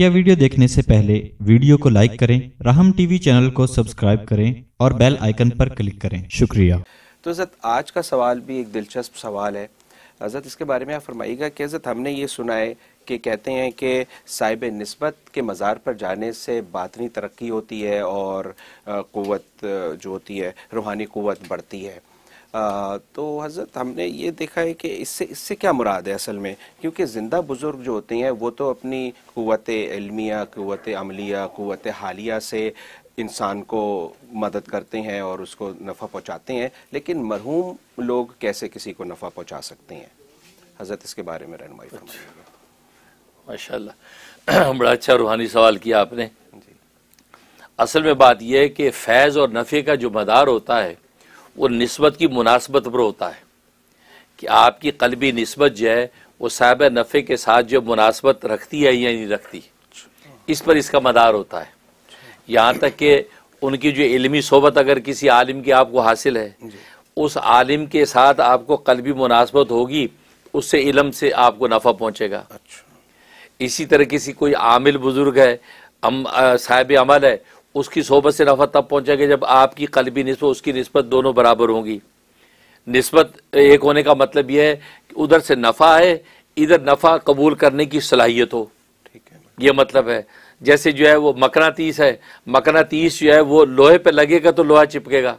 मुख्य वीडियो देखने से पहले वीडियो को लाइक करें राहम टीवी चैनल को सब्सक्राइब करें और बेल आइकन पर क्लिक करें शुक्रिया तो हज़रत आज का सवाल भी एक दिलचस्प सवाल है हज़रत इसके बारे में आप फरमाइएगा कि हज़रत हमने ये सुना है कि कहते हैं कि साहिब नस्बत के मज़ार पर जाने से बातनी तरक्की होती है और क़वत जो होती है रूहानी क़वत बढ़ती है तो हज़रत हमने ये देखा है कि इससे इससे क्या मुराद है असल में क्योंकि ज़िंदा बुज़ुर्ग जो होते हैं वो तो अपनी क़वत इलमिया क़वत अमलिया क़वत हालिया से इंसान को मदद करते हैं और उसको नफ़ा पहुँचाते हैं लेकिन मरहूम लोग कैसे किसी को नफ़ा पहुँचा सकते हैं हज़रत इसके बारे में रहनमाई अच्छा। माशा बड़ा अच्छा रूहानी सवाल किया आपने असल में बात यह है कि फैज़ और नफ़े का जो मदार होता है वो नस्बत की मुनासबत पर होता है कि आपकी कलबी नस्बत जो है वो साहब नफ़े के साथ जो मुनासबत रखती है या नहीं रखती इस पर इसका मदार होता है यहाँ तक कि उनकी जो इलमी सोबत अगर किसी आलिम की आपको हासिल है उस आलिम के साथ आपको कलबी मुनासबत होगी उससे इलम से आपको नफ़ा पहुँचेगा अच्छा। इसी तरह किसी कोई आमिल बुज़ुर्ग है साहिब अमल है उसकी सोहबत से नफ़ा तब पहुँचेगा जब आपकी कलबी नस्बत उसकी नस्बत दोनों बराबर होंगी नस्बत एक होने का मतलब यह है कि उधर से नफ़ा है इधर नफ़ा कबूल करने की सलाहियत हो ठीक है यह मतलब है जैसे जो है वो मकनातीस है मकनातीस जो है वो लोहे पे लगेगा तो लोहा चिपकेगा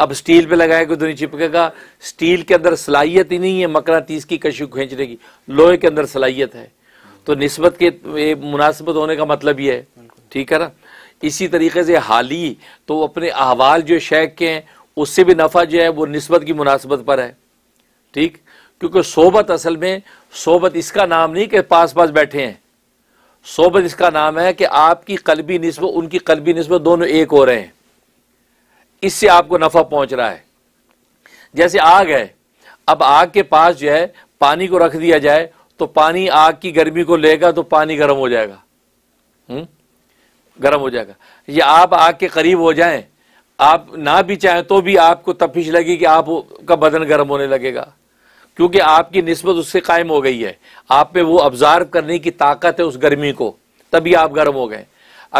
अब स्टील पे लगाएगा तो नहीं चिपकेगा स्टील के अंदर सलाहियत ही नहीं है मकनातीस की कशु खींचने की लोहे के अंदर सलाहियत है तो नस्बत के मुनासिबत होने का मतलब यह है ठीक है ना इसी तरीके से हाल ही तो अपने अहवाल जो शेख के हैं उससे भी नफ़ा जो है वो नस्बत की मुनासबत पर है ठीक क्योंकि सोबत असल में सोबत इसका नाम नहीं कि पास पास बैठे हैं सोबत इसका नाम है कि आपकी कलबी नस्बत उनकी कलबी नस्बत दोनों एक हो रहे हैं इससे आपको नफ़ा पहुंच रहा है जैसे आग है अब आग के पास जो है पानी को रख दिया जाए तो पानी आग की गर्मी को लेगा तो पानी गर्म हो जाएगा हुँ? गर्म हो जाएगा या आप आग के करीब हो जाए आप ना भी चाहें तो भी आपको तपिश लगी कि आप का बदन गर्म होने लगेगा क्योंकि आपकी नस्बत उससे कायम हो गई है आप में वो ऑब्ज़ार्व करने की ताकत है उस गर्मी को तभी आप गर्म हो गए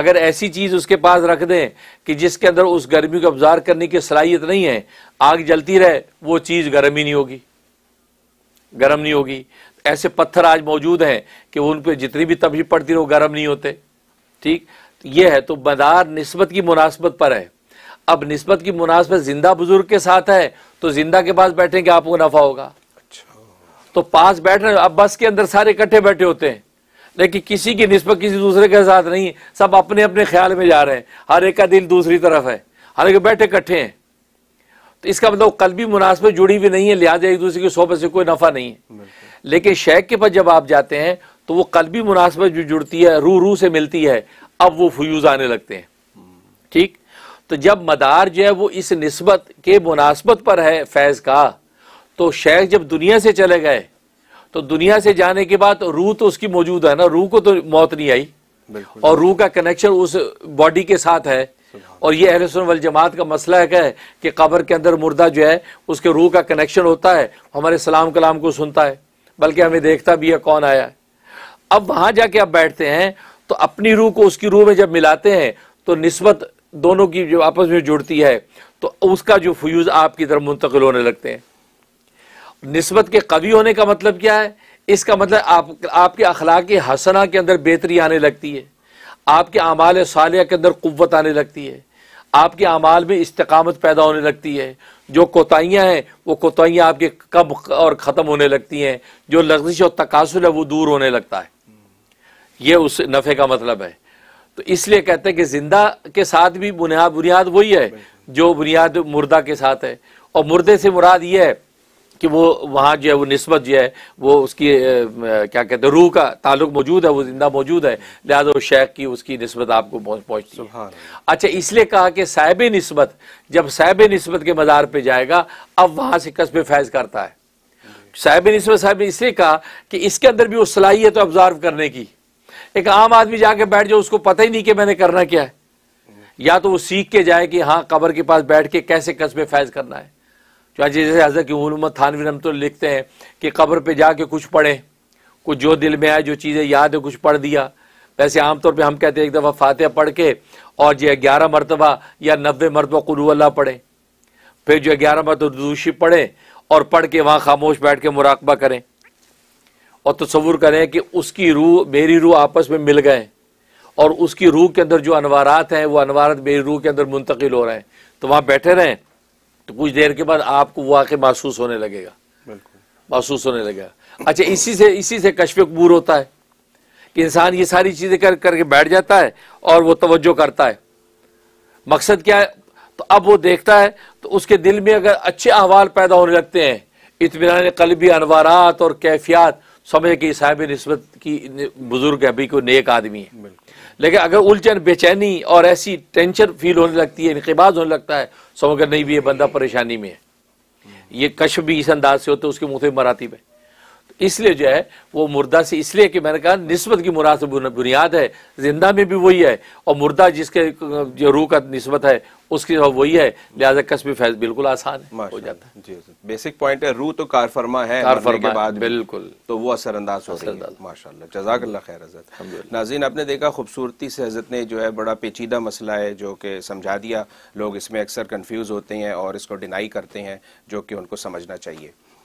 अगर ऐसी चीज़ उसके पास रख दें कि जिसके अंदर उस गर्मी को अब्जार करने की सलाहियत नहीं है आग जलती रहे वो चीज़ गर्म ही नहीं होगी गर्म नहीं होगी ऐसे पत्थर आज मौजूद हैं कि उन पर जितनी भी तभी पड़ती रहे वो गर्म नहीं होते ठीक ये है तो मदार नस्बत की मुनासबत पर है अब नस्बत की मुनासबत जिंदा बुजुर्ग के साथ है तो जिंदा के पास बैठेंगे आपको नफा होगा अच्छा। तो पास बैठ रहे अब बस के अंदर सारे इकट्ठे बैठे होते हैं लेकिन किसी की नस्बत किसी दूसरे के साथ नहीं सब अपने अपने ख्याल में जा रहे हैं हर एक का दिल दूसरी तरफ है हर एक बैठे इकट्ठे हैं तो इसका मतलब कलबी मुनासबत जुड़ी हुई नहीं है लिहाजा एक दूसरे की सोबे से कोई नफ़ा नहीं है लेकिन शेख के पास जब आप जाते हैं तो वो कलबी मुनासबत जो जुड़ती है रू रू से मिलती है अब वो फ्यूज़ आने लगते हैं ठीक तो जब मदार जो है वो इस नस्बत के मुनासबत पर है फैज़ का तो शेख जब दुनिया से चले गए तो दुनिया से जाने के बाद रू तो उसकी मौजूद है ना रू को तो मौत नहीं आई और रूह का कनेक्शन उस बॉडी के साथ है और ये अहल वल जमात का मसला है कि कब्र के अंदर मुर्दा जो है उसके रूह का कनेक्शन होता है हमारे सलाम कलाम को सुनता है बल्कि हमें देखता भी है कौन आया है अब वहां जाके आप बैठते हैं तो अपनी रूह को उसकी रूह में जब मिलाते हैं तो नस्बत दोनों की जो आपस में जुड़ती है तो उसका जो फ्यूज आपकी तरफ मुंतकिल होने लगते हैं नस्बत के कवी होने का मतलब क्या है इसका मतलब आप आपके अखलाक हसना के अंदर बेहतरी आने लगती है आपके अमाल सालिया के अंदर कुत आने लगती है आपके अमाल में इस्तकामत पैदा होने लगती है जो कोताहियाँ हैं वो कोताहियाँ आपके कब और ख़त्म होने लगती हैं जो लफ्जिश और तकासुल है वो दूर होने लगता है ये उस नफ़े का मतलब है तो इसलिए कहते हैं कि ज़िंदा के साथ भी बुनियाद बुनियाद वही है जो बुनियाद मुर्दा के साथ है और मुर्दे से मुराद ये है कि वो वहाँ जो है वो नस्बत जो है वो उसकी क्या कहते हैं रूह का ताल्लुक मौजूद है वो जिंदा मौजूद है लिहाजा शेख की उसकी नस्बत आपको पहुँचती है अच्छा इसलिए कहा कि साहिब नस्बत जब साहिब नस्बत के मज़ार पर जाएगा अब वहाँ से कस्बे फैज़ करता है साहिब नस्बत साहब ने इसलिए कहा कि इसके अंदर भी वो सलाहियत तो करने की एक आम आदमी जाके बैठ जाओ उसको पता ही नहीं कि मैंने करना क्या है या तो वो सीख के जाए कि हाँ कबर के पास बैठ के कैसे कस्बे फैज़ करना है चाहे जैसे हजरत की उलमत थानवी रमत तो लिखते हैं कि कब्र पे जाके कुछ पढ़ें कुछ जो दिल में आए जो चीज़ें याद है कुछ पढ़ दिया वैसे आमतौर पर हम कहते हैं एक दफ़ा फातह पढ़ के और जो ग्यारह मरतबा या नबे मरतबा कुल्ला पढ़ें फिर जो ग्यारह मरतबा दूषी पढ़ें और पढ़ के वहाँ खामोश बैठ के मुराकबा करें और तस्वुर करें कि उसकी रूह मेरी रूह आपस में मिल गए और उसकी रूह के अंदर जो अनवारात हैं वो अनवारत मेरी रूह के अंदर मुंतकिल हो रहे हैं तो वहाँ बैठे रहें तो कुछ देर के बाद आपको आके महसूस होने लगेगा महसूस होने लगेगा अच्छा इसी से इसी से कश्य कबूर होता है कि इंसान ये सारी चीज़ें कर करके बैठ जाता है और वो तवज्जो करता है मकसद क्या है तो अब वो देखता है तो उसके दिल में अगर अच्छे अहवाल पैदा होने लगते हैं इतमान कलबी अनवारात और कैफियात समझे कि साहब नस्बत की बुज़ुर्ग है अभी कोई नेक आदमी है लेकिन अगर उलझन बेचैनी और ऐसी टेंशन फील होने लगती है इनकेबाज होने लगता है समझ नहीं भी ये बंदा परेशानी में है ये कश भी इस अंदाज से होते उसके मुँह मराती में इसलिए जो है वो मुर्दा से इसलिए कि मैंने कहा नस्बत की मुराद से बुनियाद है जिंदा में भी वही है और मुर्दा जिसके जो रूह का नस्बत है उसकी वही है लिहाजा कस भी फैज बिल्कुल आसान है हो जाता है जी बेसिक पॉइंट है रूह तो कारफरमा है कारफरमा के बाद बिल्कुल तो वो असरअंदाज हो सकता है माशाल्लाह जजाकल्ला खैर हजरत नाजीन आपने देखा खूबसूरती से हजरत ने जो है बड़ा पेचीदा मसला है जो कि समझा दिया लोग इसमें अक्सर कन्फ्यूज़ होते हैं और इसको डिनाई करते हैं जो कि उनको समझना चाहिए